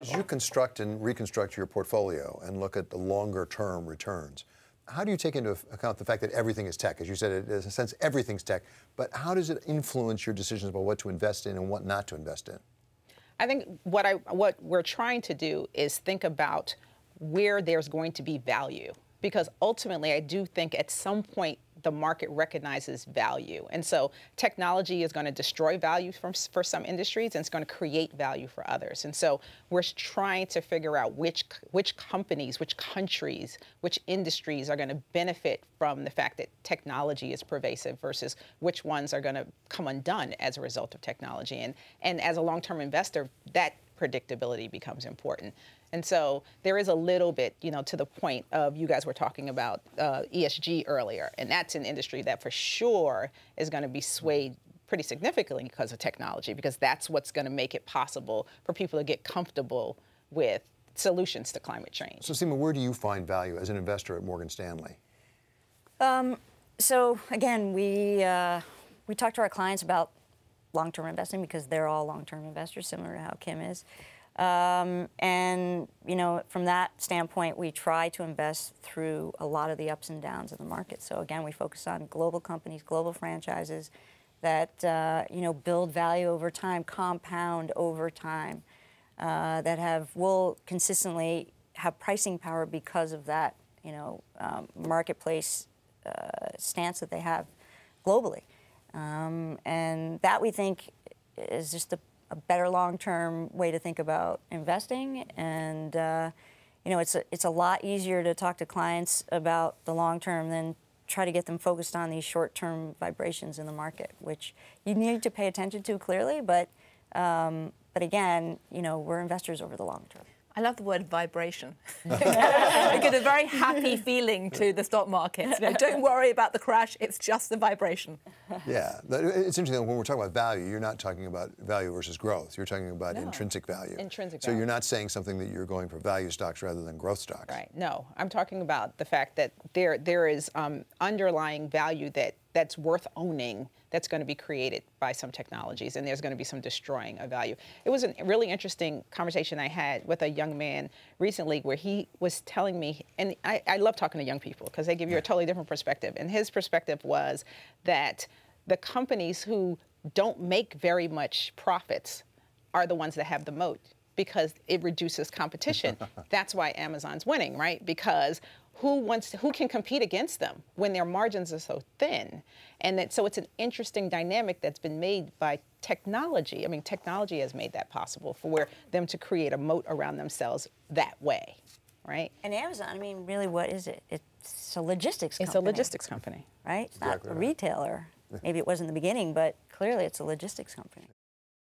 As you construct and reconstruct your portfolio and look at the longer term returns, how do you take into account the fact that everything is tech? As you said, in a sense, everything's tech, but how does it influence your decisions about what to invest in and what not to invest in? I think what, I, what we're trying to do is think about where there's going to be value because ultimately I do think at some point the market recognizes value. And so technology is going to destroy value from, for some industries and it's going to create value for others. And so we're trying to figure out which, which companies, which countries, which industries are going to benefit from the fact that technology is pervasive versus which ones are going to come undone as a result of technology. And, and as a long-term investor, that predictability becomes important. And so there is a little bit, you know, to the point of you guys were talking about uh, ESG earlier, and that's an industry that for sure is going to be swayed pretty significantly because of technology, because that's what's going to make it possible for people to get comfortable with solutions to climate change. So, Seema, where do you find value as an investor at Morgan Stanley? Um, so, again, we, uh, we talk to our clients about long-term investing because they're all long-term investors, similar to how Kim is. Um, and you know, from that standpoint, we try to invest through a lot of the ups and downs of the market. So again, we focus on global companies, global franchises that uh, you know build value over time, compound over time, uh, that have will consistently have pricing power because of that you know um, marketplace uh, stance that they have globally. Um, and that we think is just a, a better long-term way to think about investing. And uh, you know, it's a, it's a lot easier to talk to clients about the long term than try to get them focused on these short-term vibrations in the market, which you need to pay attention to clearly. But um, but again, you know, we're investors over the long term. I love the word vibration. it gives a very happy feeling to the stock market. You know, don't worry about the crash, it's just the vibration. Yeah, it's interesting when we're talking about value, you're not talking about value versus growth. You're talking about no. intrinsic value. Intrinsic So you're not saying something that you're going for value stocks rather than growth stocks. Right, no. I'm talking about the fact that there there is um, underlying value that that's worth owning that's going to be created by some technologies and there's going to be some destroying of value. It was a really interesting conversation I had with a young man recently where he was telling me, and I, I love talking to young people because they give you a totally different perspective. And his perspective was that the companies who don't make very much profits are the ones that have the moat because it reduces competition. That's why Amazon's winning, right? Because who wants who can compete against them when their margins are so thin and that so it's an interesting dynamic that's been made by technology i mean technology has made that possible for them to create a moat around themselves that way right and amazon i mean really what is it it's a logistics company it's a logistics company right it's not exactly a retailer maybe it was in the beginning but clearly it's a logistics company